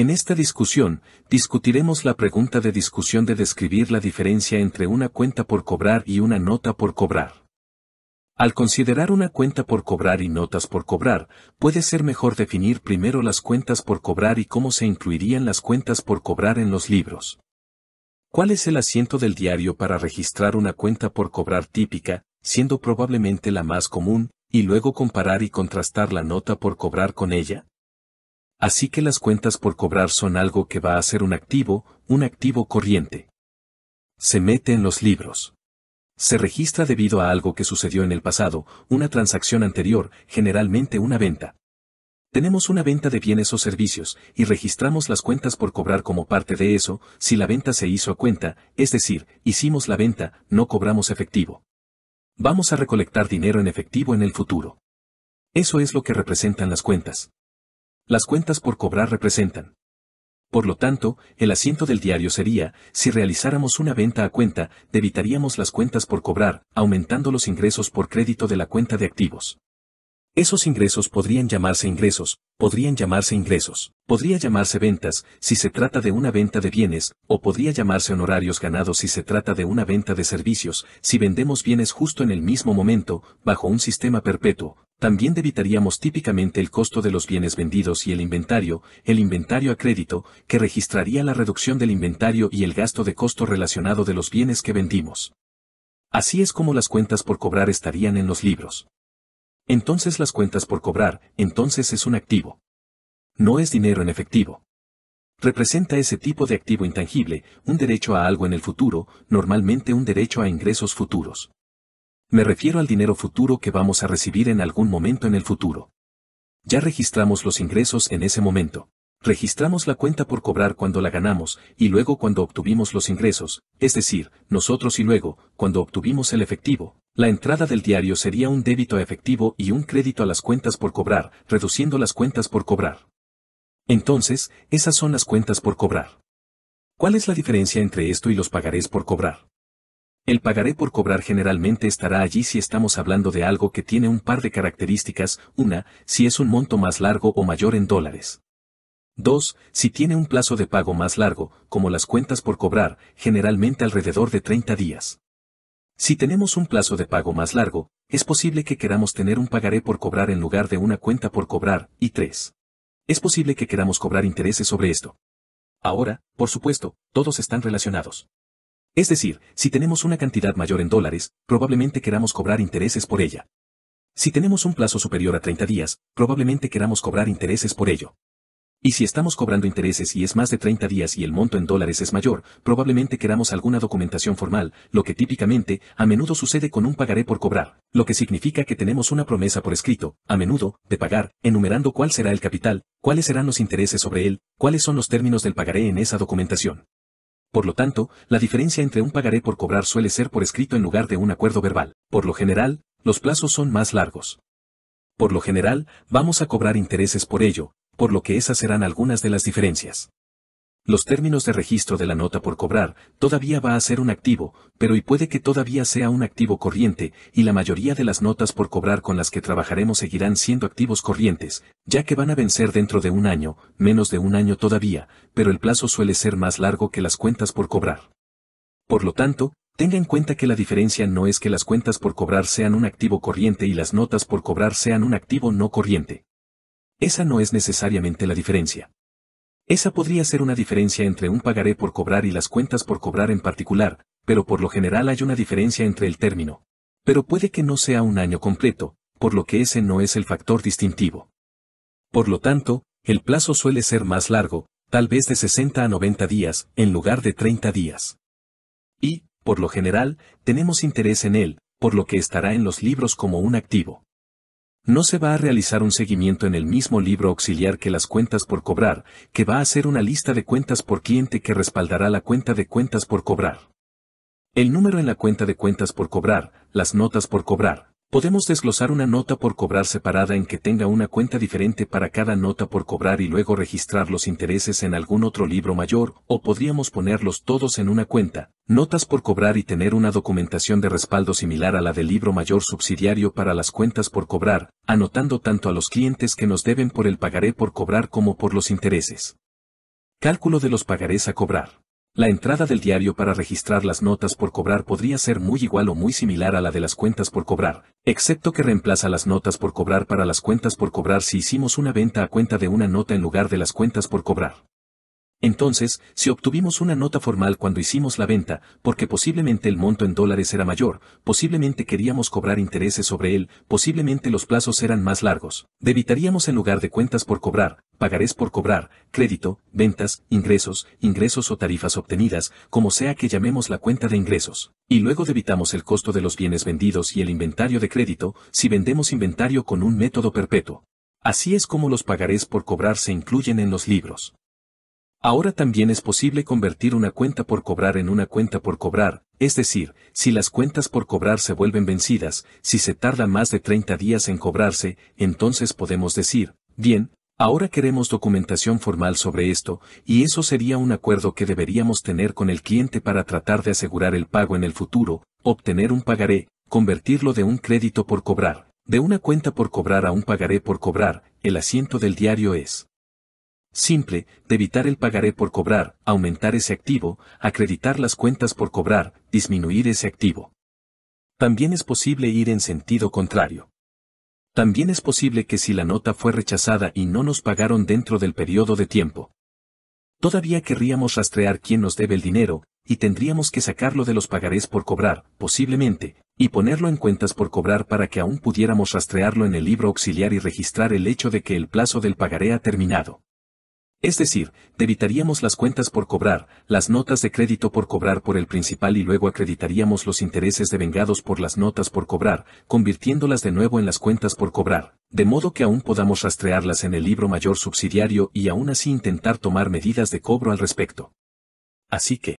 En esta discusión, discutiremos la pregunta de discusión de describir la diferencia entre una cuenta por cobrar y una nota por cobrar. Al considerar una cuenta por cobrar y notas por cobrar, puede ser mejor definir primero las cuentas por cobrar y cómo se incluirían las cuentas por cobrar en los libros. ¿Cuál es el asiento del diario para registrar una cuenta por cobrar típica, siendo probablemente la más común, y luego comparar y contrastar la nota por cobrar con ella? Así que las cuentas por cobrar son algo que va a ser un activo, un activo corriente. Se mete en los libros. Se registra debido a algo que sucedió en el pasado, una transacción anterior, generalmente una venta. Tenemos una venta de bienes o servicios, y registramos las cuentas por cobrar como parte de eso, si la venta se hizo a cuenta, es decir, hicimos la venta, no cobramos efectivo. Vamos a recolectar dinero en efectivo en el futuro. Eso es lo que representan las cuentas. Las cuentas por cobrar representan. Por lo tanto, el asiento del diario sería, si realizáramos una venta a cuenta, debitaríamos las cuentas por cobrar, aumentando los ingresos por crédito de la cuenta de activos. Esos ingresos podrían llamarse ingresos, podrían llamarse ingresos, podría llamarse ventas si se trata de una venta de bienes, o podría llamarse honorarios ganados si se trata de una venta de servicios, si vendemos bienes justo en el mismo momento, bajo un sistema perpetuo, también debitaríamos típicamente el costo de los bienes vendidos y el inventario, el inventario a crédito, que registraría la reducción del inventario y el gasto de costo relacionado de los bienes que vendimos. Así es como las cuentas por cobrar estarían en los libros. Entonces las cuentas por cobrar, entonces es un activo. No es dinero en efectivo. Representa ese tipo de activo intangible, un derecho a algo en el futuro, normalmente un derecho a ingresos futuros. Me refiero al dinero futuro que vamos a recibir en algún momento en el futuro. Ya registramos los ingresos en ese momento. Registramos la cuenta por cobrar cuando la ganamos y luego cuando obtuvimos los ingresos, es decir, nosotros y luego, cuando obtuvimos el efectivo. La entrada del diario sería un débito a efectivo y un crédito a las cuentas por cobrar, reduciendo las cuentas por cobrar. Entonces, esas son las cuentas por cobrar. ¿Cuál es la diferencia entre esto y los pagarés por cobrar? El pagaré por cobrar generalmente estará allí si estamos hablando de algo que tiene un par de características, una, si es un monto más largo o mayor en dólares. 2. Si tiene un plazo de pago más largo, como las cuentas por cobrar, generalmente alrededor de 30 días. Si tenemos un plazo de pago más largo, es posible que queramos tener un pagaré por cobrar en lugar de una cuenta por cobrar, y tres, Es posible que queramos cobrar intereses sobre esto. Ahora, por supuesto, todos están relacionados. Es decir, si tenemos una cantidad mayor en dólares, probablemente queramos cobrar intereses por ella. Si tenemos un plazo superior a 30 días, probablemente queramos cobrar intereses por ello. Y si estamos cobrando intereses y es más de 30 días y el monto en dólares es mayor, probablemente queramos alguna documentación formal, lo que típicamente, a menudo sucede con un pagaré por cobrar, lo que significa que tenemos una promesa por escrito, a menudo, de pagar, enumerando cuál será el capital, cuáles serán los intereses sobre él, cuáles son los términos del pagaré en esa documentación. Por lo tanto, la diferencia entre un pagaré por cobrar suele ser por escrito en lugar de un acuerdo verbal. Por lo general, los plazos son más largos. Por lo general, vamos a cobrar intereses por ello, por lo que esas serán algunas de las diferencias. Los términos de registro de la nota por cobrar todavía va a ser un activo, pero y puede que todavía sea un activo corriente, y la mayoría de las notas por cobrar con las que trabajaremos seguirán siendo activos corrientes, ya que van a vencer dentro de un año, menos de un año todavía, pero el plazo suele ser más largo que las cuentas por cobrar. Por lo tanto, Tenga en cuenta que la diferencia no es que las cuentas por cobrar sean un activo corriente y las notas por cobrar sean un activo no corriente. Esa no es necesariamente la diferencia. Esa podría ser una diferencia entre un pagaré por cobrar y las cuentas por cobrar en particular, pero por lo general hay una diferencia entre el término. Pero puede que no sea un año completo, por lo que ese no es el factor distintivo. Por lo tanto, el plazo suele ser más largo, tal vez de 60 a 90 días, en lugar de 30 días. Y, por lo general, tenemos interés en él, por lo que estará en los libros como un activo. No se va a realizar un seguimiento en el mismo libro auxiliar que las cuentas por cobrar, que va a ser una lista de cuentas por cliente que respaldará la cuenta de cuentas por cobrar. El número en la cuenta de cuentas por cobrar, las notas por cobrar, Podemos desglosar una nota por cobrar separada en que tenga una cuenta diferente para cada nota por cobrar y luego registrar los intereses en algún otro libro mayor, o podríamos ponerlos todos en una cuenta, notas por cobrar y tener una documentación de respaldo similar a la del libro mayor subsidiario para las cuentas por cobrar, anotando tanto a los clientes que nos deben por el pagaré por cobrar como por los intereses. Cálculo de los pagarés a cobrar. La entrada del diario para registrar las notas por cobrar podría ser muy igual o muy similar a la de las cuentas por cobrar, excepto que reemplaza las notas por cobrar para las cuentas por cobrar si hicimos una venta a cuenta de una nota en lugar de las cuentas por cobrar. Entonces, si obtuvimos una nota formal cuando hicimos la venta, porque posiblemente el monto en dólares era mayor, posiblemente queríamos cobrar intereses sobre él, posiblemente los plazos eran más largos, debitaríamos en lugar de cuentas por cobrar, pagarés por cobrar, crédito, ventas, ingresos, ingresos o tarifas obtenidas, como sea que llamemos la cuenta de ingresos. Y luego debitamos el costo de los bienes vendidos y el inventario de crédito, si vendemos inventario con un método perpetuo. Así es como los pagarés por cobrar se incluyen en los libros. Ahora también es posible convertir una cuenta por cobrar en una cuenta por cobrar, es decir, si las cuentas por cobrar se vuelven vencidas, si se tarda más de 30 días en cobrarse, entonces podemos decir, bien, ahora queremos documentación formal sobre esto, y eso sería un acuerdo que deberíamos tener con el cliente para tratar de asegurar el pago en el futuro, obtener un pagaré, convertirlo de un crédito por cobrar, de una cuenta por cobrar a un pagaré por cobrar, el asiento del diario es. Simple, de evitar el pagaré por cobrar, aumentar ese activo, acreditar las cuentas por cobrar, disminuir ese activo. También es posible ir en sentido contrario. También es posible que si la nota fue rechazada y no nos pagaron dentro del periodo de tiempo. Todavía querríamos rastrear quién nos debe el dinero, y tendríamos que sacarlo de los pagarés por cobrar, posiblemente, y ponerlo en cuentas por cobrar para que aún pudiéramos rastrearlo en el libro auxiliar y registrar el hecho de que el plazo del pagaré ha terminado. Es decir, debitaríamos las cuentas por cobrar, las notas de crédito por cobrar por el principal y luego acreditaríamos los intereses devengados por las notas por cobrar, convirtiéndolas de nuevo en las cuentas por cobrar, de modo que aún podamos rastrearlas en el libro mayor subsidiario y aún así intentar tomar medidas de cobro al respecto. Así que,